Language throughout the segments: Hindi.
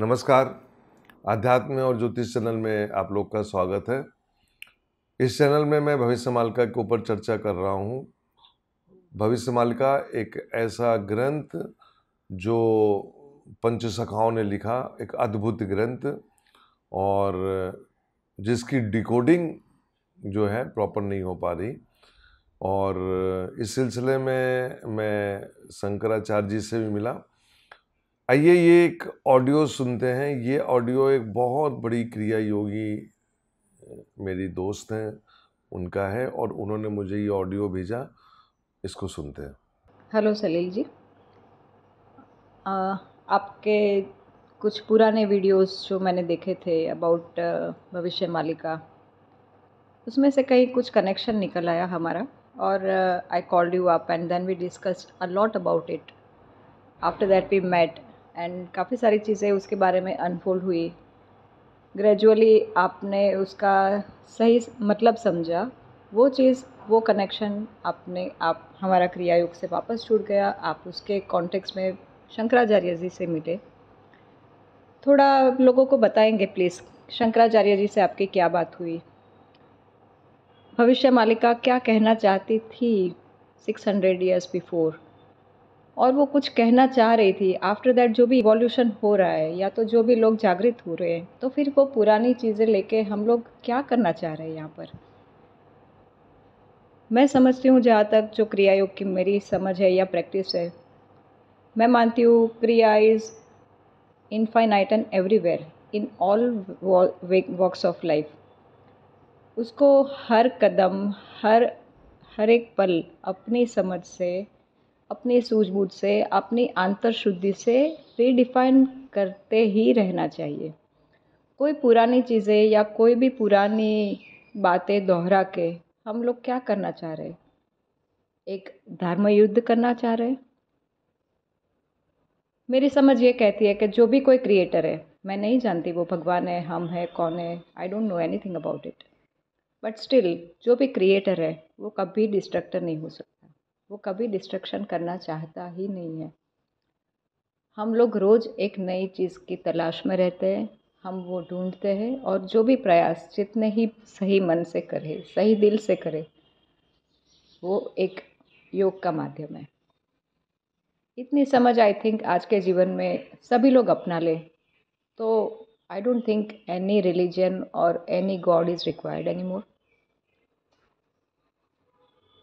नमस्कार आध्यात्म और ज्योतिष चैनल में आप लोग का स्वागत है इस चैनल में मैं भविष्य मालिका के ऊपर चर्चा कर रहा हूँ भविष्य मालिका एक ऐसा ग्रंथ जो पंचसखाओं ने लिखा एक अद्भुत ग्रंथ और जिसकी डिकोडिंग जो है प्रॉपर नहीं हो पा रही और इस सिलसिले में मैं शंकराचार्य जी से भी मिला आइए ये एक ऑडियो सुनते हैं ये ऑडियो एक बहुत बड़ी क्रिया योगी मेरी दोस्त हैं उनका है और उन्होंने मुझे ये ऑडियो भेजा इसको सुनते हैं हेलो सलील जी आ, आपके कुछ पुराने वीडियोस जो मैंने देखे थे अबाउट भविष्य मालिका उसमें से कहीं कुछ कनेक्शन निकल आया हमारा और I called you up and then we discussed a lot about it after that we met and काफ़ी सारी चीज़ें उसके बारे में अनफोल्ड हुई ग्रेजुअली आपने उसका सही मतलब समझा वो चीज़ वो कनेक्शन आपने आप हमारा क्रिया योग से वापस छूट गया आप उसके कॉन्टेक्स्ट में शंकराचार्य जी से मिले थोड़ा लोगों को बताएंगे प्लीज़ शंकराचार्य जी से आपकी क्या बात हुई भविष्य मालिका क्या कहना चाहती थी सिक्स हंड्रेड ईयर्स बिफोर और वो कुछ कहना चाह रही थी आफ्टर दैट जो भी इवोल्यूशन हो रहा है या तो जो भी लोग जागृत हो रहे हैं तो फिर वो पुरानी चीज़ें लेके हम लोग क्या करना चाह रहे हैं यहाँ पर मैं समझती हूँ जहाँ तक जो क्रिया योग की मेरी समझ है या प्रैक्टिस है मैं मानती हूँ kriya is infinite and everywhere in all walks of life उसको हर कदम हर हर एक पल अपनी समझ से अपनी सूझबूझ से अपनी आंतर शुद्धि से रिडिफाइन करते ही रहना चाहिए कोई पुरानी चीज़ें या कोई भी पुरानी बातें दोहरा के हम लोग क्या करना चाह रहे एक धर्म युद्ध करना चाह रहे मेरी समझ ये कहती है कि जो भी कोई क्रिएटर है मैं नहीं जानती वो भगवान है हम है कौन है I don't know anything about it but still जो भी क्रिएटर है वो कभी डिस्ट्रक्टर नहीं हो सकता वो कभी डिस्ट्रक्शन करना चाहता ही नहीं है हम लोग रोज़ एक नई चीज़ की तलाश में रहते हैं हम वो ढूंढते हैं और जो भी प्रयास जितने ही सही मन से करे सही दिल से करे वो एक योग का माध्यम है इतनी समझ आई थिंक आज के जीवन में सभी लोग अपना लें तो I don't think any religion और any god is required any more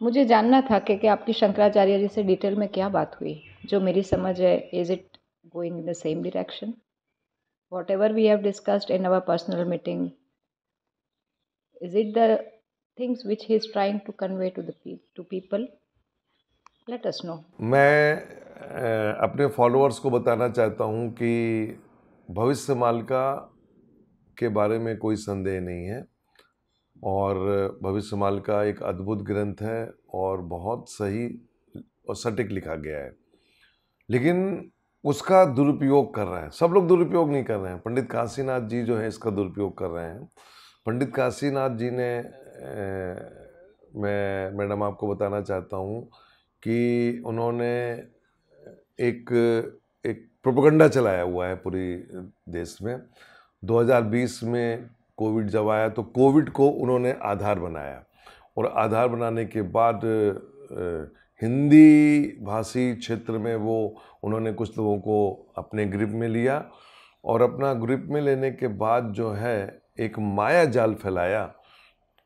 मुझे जानना था कि आपकी शंकराचार्य जी से डिटेल में क्या बात हुई जो मेरी समझ है is it going in the same direction whatever we have discussed in our personal meeting is it the things which he is trying to convey to to people let us know मैं अपने फॉलोअर्स को बताना चाहता हूँ कि भविष्य मालिका के बारे में कोई संदेह नहीं है और भविष्य माल का एक अद्भुत ग्रंथ है और बहुत सही और सटीक लिखा गया है लेकिन उसका दुरुपयोग कर रहे हैं सब लोग दुरुपयोग नहीं कर रहे हैं पंडित काशीनाथ जी जो है इसका दुरुपयोग कर रहे हैं पंडित काशीनाथ जी ने मैं मैडम आपको बताना चाहता हूँ कि उन्होंने एक एक प्रोपोगंडा चलाया हुआ है पूरी देश में 2020 में कोविड जब आया तो कोविड को उन्होंने आधार बनाया और आधार बनाने के बाद हिंदी भाषी क्षेत्र में वो उन्होंने कुछ लोगों को अपने ग्रिप में लिया और अपना ग्रिप में लेने के बाद जो है एक माया जाल फैलाया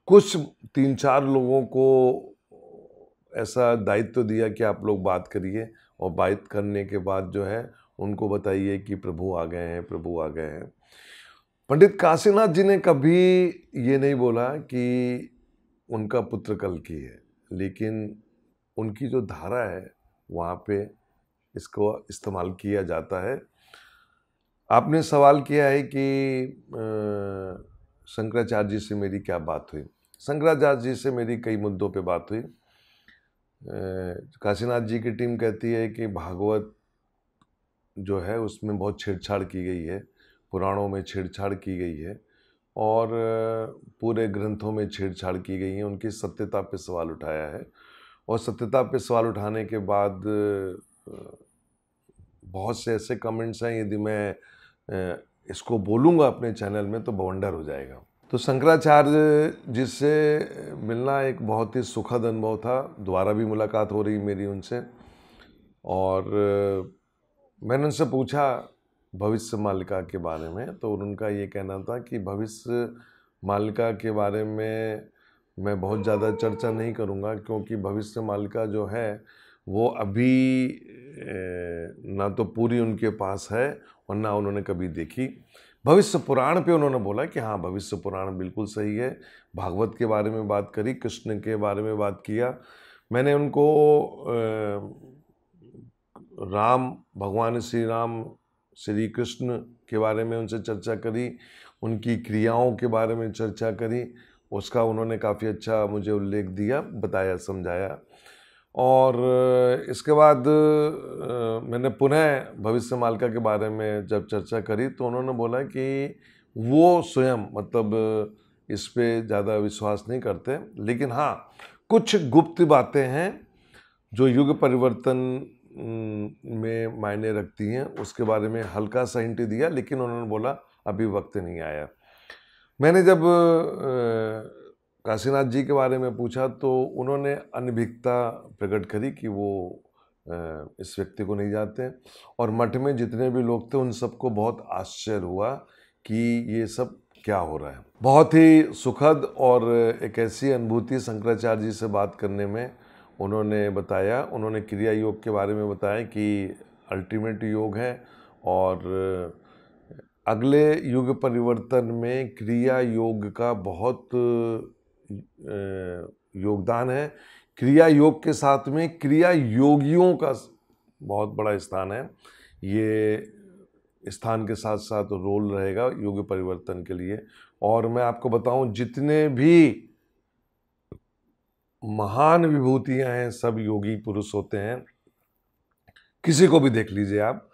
कुछ तीन चार लोगों को ऐसा दायित्व तो दिया कि आप लोग बात करिए और बात करने के बाद जो है उनको बताइए कि प्रभु आ गए हैं प्रभु आ गए हैं पंडित काशीनाथ जी ने कभी ये नहीं बोला कि उनका पुत्र कल की है लेकिन उनकी जो धारा है वहाँ पे इसको इस्तेमाल किया जाता है आपने सवाल किया है कि शंकराचार्य जी से मेरी क्या बात हुई शंकराचार्य जी से मेरी कई मुद्दों पे बात हुई काशीनाथ जी की टीम कहती है कि भागवत जो है उसमें बहुत छेड़छाड़ की गई है पुराणों में छेड़छाड़ की गई है और पूरे ग्रंथों में छेड़छाड़ की गई है उनकी सत्यता पे सवाल उठाया है और सत्यता पे सवाल उठाने के बाद बहुत से ऐसे कमेंट्स हैं यदि मैं इसको बोलूँगा अपने चैनल में तो बवंडर हो जाएगा तो शंकराचार्य जी से मिलना एक बहुत ही सुखद अनुभव था दोबारा भी मुलाकात हो रही मेरी उनसे और मैंने उनसे पूछा भविष्य मालिका के बारे में तो उनका ये कहना था कि भविष्य मालिका के बारे में मैं बहुत ज़्यादा चर्चा नहीं करूँगा क्योंकि भविष्य मालिका जो है वो अभी ना तो पूरी उनके पास है और ना उन्होंने कभी देखी भविष्य पुराण पे उन्होंने बोला कि हाँ भविष्य पुराण बिल्कुल सही है भागवत के बारे में बात करी कृष्ण के बारे में बात किया मैंने उनको राम भगवान श्री राम श्री कृष्ण के बारे में उनसे चर्चा करी उनकी क्रियाओं के बारे में चर्चा करी उसका उन्होंने काफ़ी अच्छा मुझे उल्लेख दिया बताया समझाया और इसके बाद मैंने पुनः भविष्य मालका के बारे में जब चर्चा करी तो उन्होंने बोला कि वो स्वयं मतलब इस पर ज़्यादा विश्वास नहीं करते लेकिन हाँ कुछ गुप्त बातें हैं जो युग परिवर्तन में मायने रखती हैं उसके बारे में हल्का सा हिंट दिया लेकिन उन्होंने बोला अभी वक्त नहीं आया मैंने जब काशीनाथ जी के बारे में पूछा तो उन्होंने अनभिकता प्रकट करी कि वो इस व्यक्ति को नहीं जानते और मठ में जितने भी लोग थे उन सबको बहुत आश्चर्य हुआ कि ये सब क्या हो रहा है बहुत ही सुखद और एक ऐसी अनुभूति शंकराचार्य जी से बात करने में उन्होंने बताया उन्होंने क्रिया योग के बारे में बताया कि अल्टीमेट योग है और अगले युग परिवर्तन में क्रिया योग का बहुत योगदान है क्रिया योग के साथ में क्रिया योगियों का बहुत बड़ा स्थान है ये स्थान के साथ साथ रोल रहेगा योग परिवर्तन के लिए और मैं आपको बताऊं जितने भी महान विभूतियां हैं सब योगी पुरुष होते हैं किसी को भी देख लीजिए आप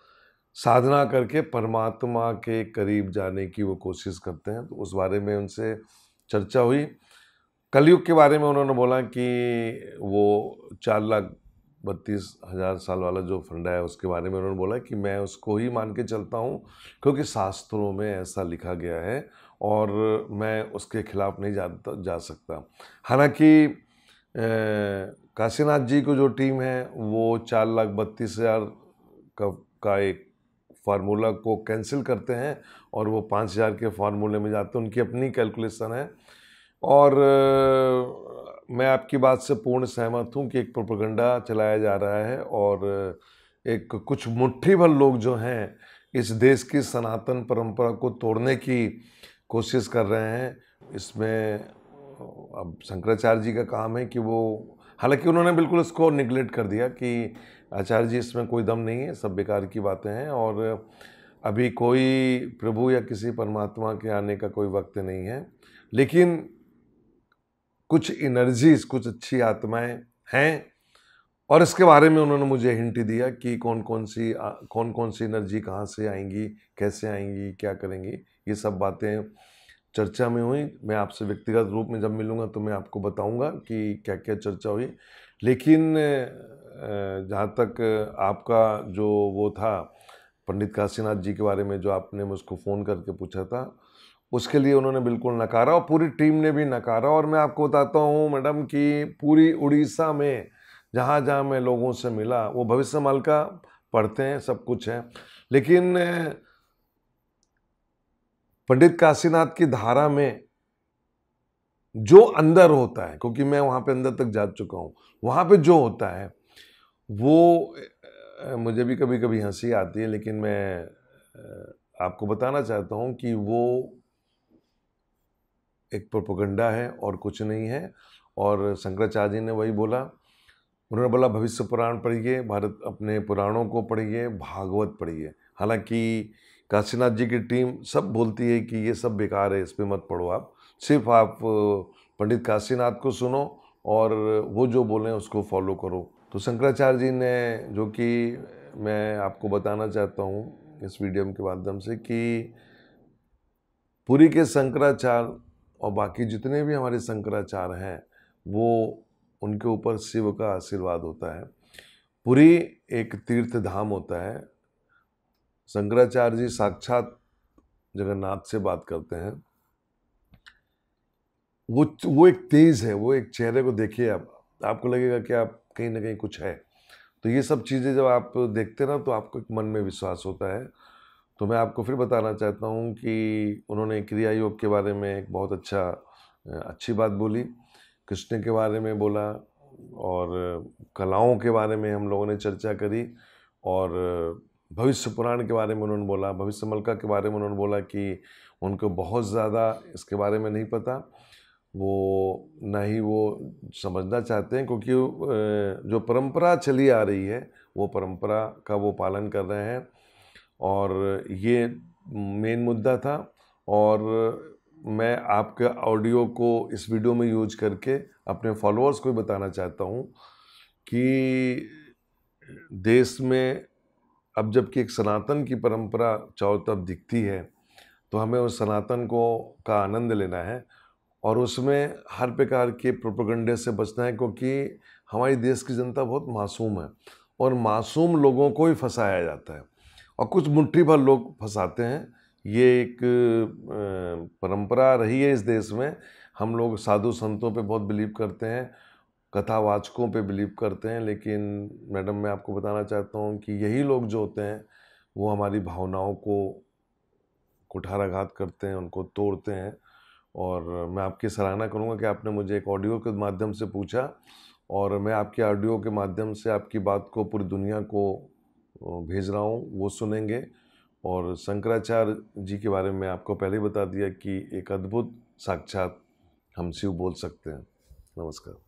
साधना करके परमात्मा के करीब जाने की वो कोशिश करते हैं तो उस बारे में उनसे चर्चा हुई कलयुग के बारे में उन्होंने बोला कि वो चार लाख बत्तीस हज़ार साल वाला जो फंडा है उसके बारे में उन्होंने बोला कि मैं उसको ही मान के चलता हूँ क्योंकि शास्त्रों में ऐसा लिखा गया है और मैं उसके खिलाफ नहीं जा जा सकता हालांकि काशीनाथ जी को जो टीम है वो चार लाख बत्तीस हज़ार का, का एक फार्मूला को कैंसिल करते हैं और वो पाँच हज़ार के फार्मूले में जाते हैं उनकी अपनी कैलकुलेशन है और मैं आपकी बात से पूर्ण सहमत हूँ कि एक प्रोपगंडा चलाया जा रहा है और एक कुछ मुट्ठी भर लोग जो हैं इस देश की सनातन परंपरा को तोड़ने की कोशिश कर रहे हैं इसमें तो अब शंकराचार्य जी का काम है कि वो हालांकि उन्होंने बिल्कुल इसको निगलेक्ट कर दिया कि आचार्य जी इसमें कोई दम नहीं है सब बेकार की बातें हैं और अभी कोई प्रभु या किसी परमात्मा के आने का कोई वक्त नहीं है लेकिन कुछ एनर्जीज कुछ अच्छी आत्माएं हैं और इसके बारे में उन्होंने मुझे हिंट दिया कि कौन कौन सी कौन कौन सी एनर्जी कहाँ से आएंगी कैसे आएंगी क्या करेंगी ये सब बातें चर्चा में हुई मैं आपसे व्यक्तिगत रूप में जब मिलूंगा तो मैं आपको बताऊंगा कि क्या क्या चर्चा हुई लेकिन जहाँ तक आपका जो वो था पंडित काशीनाथ जी के बारे में जो आपने मुझको फ़ोन करके पूछा था उसके लिए उन्होंने बिल्कुल नकारा और पूरी टीम ने भी नकारा और मैं आपको बताता हूँ मैडम कि पूरी उड़ीसा में जहाँ जहाँ मैं लोगों से मिला वो भविष्य माल का पढ़ते हैं सब कुछ है लेकिन पंडित काशीनाथ की धारा में जो अंदर होता है क्योंकि मैं वहाँ पे अंदर तक जा चुका हूँ वहाँ पे जो होता है वो मुझे भी कभी कभी हंसी आती है लेकिन मैं आपको बताना चाहता हूँ कि वो एक प्रोपोगंडा है और कुछ नहीं है और शंकराचार्य जी ने वही बोला उन्होंने बोला भविष्य पुराण पढ़िए भारत अपने पुराणों को पढ़िए भागवत पढ़िए हालांकि काशीनाथ जी की टीम सब बोलती है कि ये सब बेकार है इस पर मत पढ़ो आप सिर्फ आप पंडित काशीनाथ को सुनो और वो जो बोलें उसको फॉलो करो तो शंकराचार्य जी ने जो कि मैं आपको बताना चाहता हूँ इस वीडियो के माध्यम से कि पुरी के शंकराचार्य और बाकी जितने भी हमारे शंकराचार्य हैं वो उनके ऊपर शिव का आशीर्वाद होता है पुरी एक तीर्थ धाम होता है शंकराचार्य जी साक्षात जगन्नाथ से बात करते हैं वो वो एक तेज है वो एक चेहरे को देखिए आप आपको लगेगा कि आप कहीं ना कहीं कुछ है तो ये सब चीज़ें जब आप देखते ना तो आपको एक मन में विश्वास होता है तो मैं आपको फिर बताना चाहता हूँ कि उन्होंने क्रिया योग के बारे में एक बहुत अच्छा अच्छी बात बोली कृष्ण के बारे में बोला और कलाओं के बारे में हम लोगों ने चर्चा करी और भविष्य पुराण के बारे में उन्होंने बोला भविष्य मलका के बारे में उन्होंने बोला कि उनको बहुत ज़्यादा इसके बारे में नहीं पता वो ना ही वो समझना चाहते हैं क्योंकि जो परंपरा चली आ रही है वो परंपरा का वो पालन कर रहे हैं और ये मेन मुद्दा था और मैं आपके ऑडियो को इस वीडियो में यूज करके अपने फॉलोअर्स को भी बताना चाहता हूँ कि देश में अब जबकि एक सनातन की परंपरा चारों तरफ दिखती है तो हमें उस सनातन को का आनंद लेना है और उसमें हर प्रकार के प्रोपोगंडे से बचना है क्योंकि हमारी देश की जनता बहुत मासूम है और मासूम लोगों को ही फंसाया जाता है और कुछ मुट्ठी भर लोग फंसाते हैं ये एक परंपरा रही है इस देश में हम लोग साधु संतों पे बहुत बिलीव करते हैं कथावाचकों पे बिलीव करते हैं लेकिन मैडम मैं आपको बताना चाहता हूँ कि यही लोग जो होते हैं वो हमारी भावनाओं को कुठाराघात करते हैं उनको तोड़ते हैं और मैं आपकी सराहना करूँगा कि आपने मुझे एक ऑडियो के माध्यम से पूछा और मैं आपके ऑडियो के माध्यम से आपकी बात को पूरी दुनिया को भेज रहा हूँ वो सुनेंगे और शंकराचार्य जी के बारे में आपको पहले ही बता दिया कि एक अद्भुत साक्षात हम शिव बोल सकते हैं नमस्कार